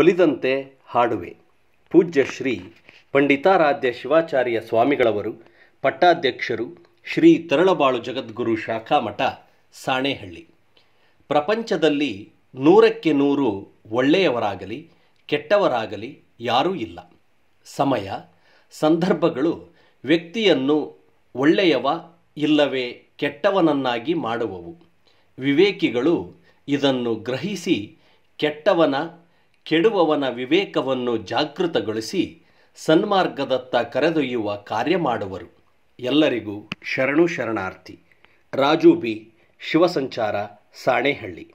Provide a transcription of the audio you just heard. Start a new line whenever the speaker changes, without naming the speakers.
ಒಲಿದಂತೆ ಹಾಡುವೆ ಪೂಜ್ಯ ಶ್ರೀ ಪಂಡಿತಾರಾಧ್ಯ ಶಿವಾಚಾರ್ಯ ಸ್ವಾಮಿಗಳವರು ಪಟ್ಟಾಧ್ಯಕ್ಷರು ಶ್ರೀ ತರಳಬಾಳು ಜಗದ್ಗುರು ಶಾಖಾಮಠ ಸಾಣೇಹಳ್ಳಿ ಪ್ರಪಂಚದಲ್ಲಿ ನೂರಕ್ಕೆ ನೂರು ಒಳ್ಳೆಯವರಾಗಲಿ ಕೆಟ್ಟವರಾಗಲಿ ಯಾರೂ ಇಲ್ಲ ಸಮಯ ಸಂದರ್ಭಗಳು ವ್ಯಕ್ತಿಯನ್ನು ಒಳ್ಳೆಯವ ಇಲ್ಲವೇ ಕೆಟ್ಟವನನ್ನಾಗಿ ಮಾಡುವವು ವಿವೇಕಿಗಳು ಇದನ್ನು ಗ್ರಹಿಸಿ ಕೆಟ್ಟವನ ಕೆಡುವವನ ವಿವೇಕವನ್ನು ಜಾಗೃತಗೊಳಿಸಿ ಸನ್ಮಾರ್ಗದತ್ತ ಕರೆದೊಯ್ಯುವ ಕಾರ್ಯ ಮಾಡುವರು ಎಲ್ಲರಿಗೂ ಶರಣು ಶರಣಾರ್ಥಿ ರಾಜು ಬಿ ಶಿವಸಂಚಾರ ಸಾಣೇಹಳ್ಳಿ